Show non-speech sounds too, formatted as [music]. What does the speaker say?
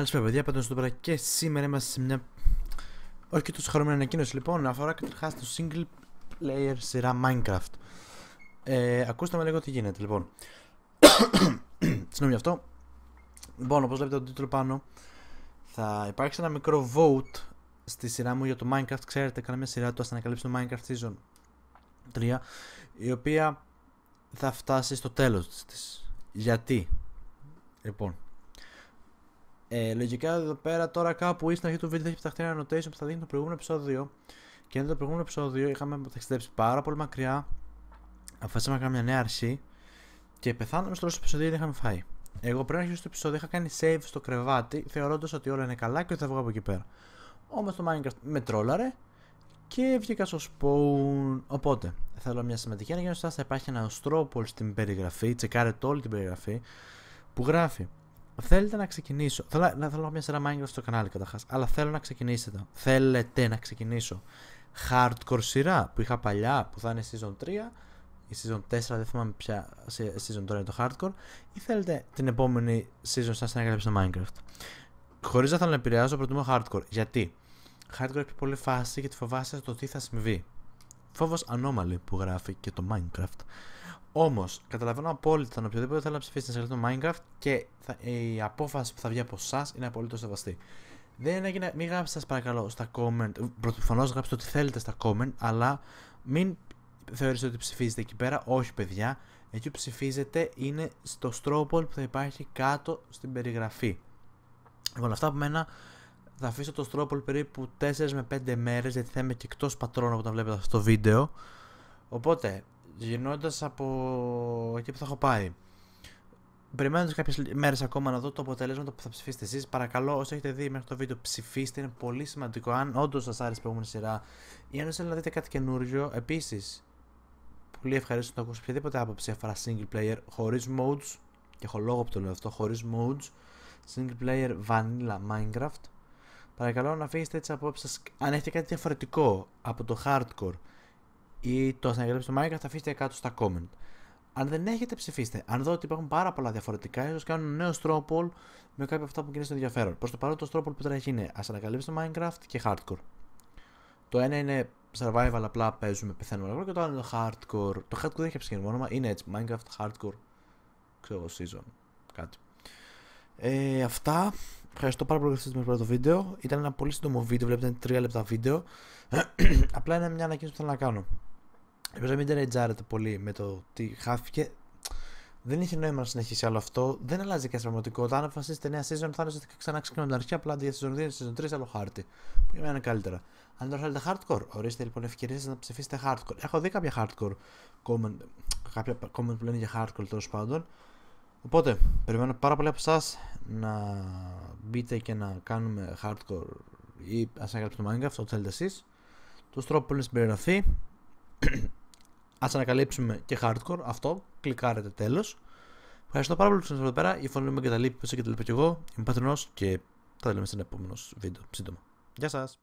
Καλησπέρα, παιδιά. Πάντω εδώ πέρα και σήμερα είμαστε σε μια. Όχι και τόσο χαρούμενη ανακοίνωση λοιπόν. Αφορά καταρχάς το single player σειρά Minecraft. Ε, ακούστε με λίγο τι γίνεται λοιπόν. [coughs] Συγγνώμη αυτό. Λοιπόν, όπως βλέπετε τον τίτλο πάνω, θα υπάρξει ένα μικρό vote στη σειρά μου για το Minecraft. Ξέρετε, έκανα μια σειρά του ανακαλύψει το Minecraft Season 3, η οποία θα φτάσει στο τέλος της. Γιατί, λοιπόν, ε, λογικά εδώ πέρα τώρα κάπου ή στην αρχή του βίντεο θα έχει ένα annotation που θα δείχνει το προηγούμενο επεισόδιο. Και ενώ το προηγούμενο επεισόδιο είχαμε ταξιδέψει πάρα πολύ μακριά, αποφασίσαμε να κάνουμε μια νέα αρχή και πεθάναμε στο τέλος επεισόδιο γιατί είχαμε φάει. Εγώ πριν αρχίσω το επεισόδιο είχα κάνει save στο κρεβάτι, θεωρώντας ότι όλα είναι καλά και ότι θα βγω από εκεί πέρα. Όμως το Minecraft με τρόλαρε και βγήκα στο spawn. Οπότε, θέλω μια σημαντική ανακοίνωση. Θα υπάρχει ένας στρόπολ στην περιγραφή, τσεκάρετε όλη την περιγραφή που γράφει. Θέλετε να ξεκινήσω. Θέλω, να έχω μια σειρά Minecraft στο κανάλι καταρχάς. Αλλά θέλω να ξεκινήσετε. Θέλετε να ξεκινήσω. Hardcore σειρά που είχα παλιά που θα είναι season 3 ή season 4, δεν θυμάμαι πια season τώρα είναι το hardcore. Ή θέλετε την επόμενη season σας να γράψετε στο Minecraft. Χωρίς να θέλω να επηρεάζω, προτιμώ hardcore. Γιατί hardcore έχει πολύ φάση γιατί φοβάσαι το τι θα συμβεί φόβος ανώμαλη που γράφει και το Minecraft. Όμως, καταλαβαίνω απόλυτα τον οποιοδήποτε θέλει να ψηφίσει την σελίδα του Minecraft και θα, η απόφαση που θα βγει από εσάς είναι απολύτως σεβαστή. Δεν έγινε, μην γράψετε σας παρακαλώ στα comment. Προφανώς γράψτε ό,τι θέλετε στα comment, αλλά μην θεωρήσετε ότι ψηφίζετε εκεί πέρα. Όχι, παιδιά. Εκεί που ψηφίζετε είναι στο Strobol που θα υπάρχει κάτω στην περιγραφή. Λοιπόν, αυτά από μένα. Θα αφήσω το Στρόπολ περίπου 4 με 5 μέρες γιατί θα είμαι και εκτός πατρών όταν βλέπετε αυτό το βίντεο. Οπότε, γυρνώντας από εκεί που θα έχω πάει, Περιμένοντας κάποιες μέρες ακόμα να δω το αποτέλεσμα που θα ψηφίσετε εσείς, παρακαλώ όσοι έχετε δει μέχρι το βίντεο, ψηφίστε. Είναι πολύ σημαντικό. Αν όντως σας άρεσε η προηγούμενη σειρά ή αν θέλετε να δείτε κάτι καινούριο, επίσης πολύ ευχαρίστω να ακούσω οποιαδήποτε άποψη αφορά single player χωρίς modes. Και έχω λόγο που το λέω αυτό, χωρίς modes. Single player vanilla Minecraft. Παρακαλώ να αφήσετε τις απόψεις σας. Αν έχετε κάτι διαφορετικό από το hardcore ή το συναγερμέ το Minecraft, αφήστε κάτω στα comment. Αν δεν έχετε, ψηφίστε. Αν δω ότι υπάρχουν πάρα πολλά διαφορετικά, ίσως κάνω ένα νέο στρόπολ με κάποια αυτά που κινεί στο ενδιαφέρον. Προς το παρόν, το στρόπολ που τρέχει είναι ας ανακαλύψει το Minecraft και hardcore. Το ένα είναι survival, απλά παίζουμε, πεθαίνουμε λίγο και το άλλο είναι το hardcore. Το hardcore δεν έχει ψυχή όνομα, είναι έτσι. Minecraft, hardcore, ξέρω season, κάτι. Ε, αυτά. Ευχαριστώ πάρα πολύ που ήρθατε με το βίντεο. Ήταν ένα πολύ σύντομο βίντεο, βλέπετε είναι τρία λεπτά βίντεο. [clears throat] Απλά είναι μια ανακοίνωση που θέλω να κάνω. Ελπίζω να μην τερετζάρετε πολύ με το τι χάθηκε. Δεν είχε νόημα να συνεχίσει άλλο αυτό. Δεν αλλάζει και πραγματικότητα. Αν αποφασίσετε νέα season, θα είναι ξανά ξεκινάμε την αρχή. Απλά αντί για season 2, season 3, άλλο χάρτη. Που για μένα είναι καλύτερα. Αν τώρα θέλετε hardcore, ορίστε λοιπόν ευκαιρίες να ψηφίσετε hardcore. Έχω δει κάποια hardcore comment, κάποια comment που λένε για hardcore τέλος πάντων. Οπότε, περιμένω πάρα πολύ από εσά να μπείτε και να κάνουμε hardcore ή ας ανακαλύψουμε το Minecraft, αυτό θέλετε εσείς. Το τρόπους που είναι στην περιγραφή, [clears throat] ας ανακαλύψουμε και hardcore, αυτό, κλικάρετε τέλος. Ευχαριστώ πάρα πολύ που ήσασταν εδώ πέρα, η φωνή μου εγκαταλείπει, που και και εγώ, είμαι πατρινός και τα λέμε στην επόμενο βίντεο, σύντομα. Γεια σας!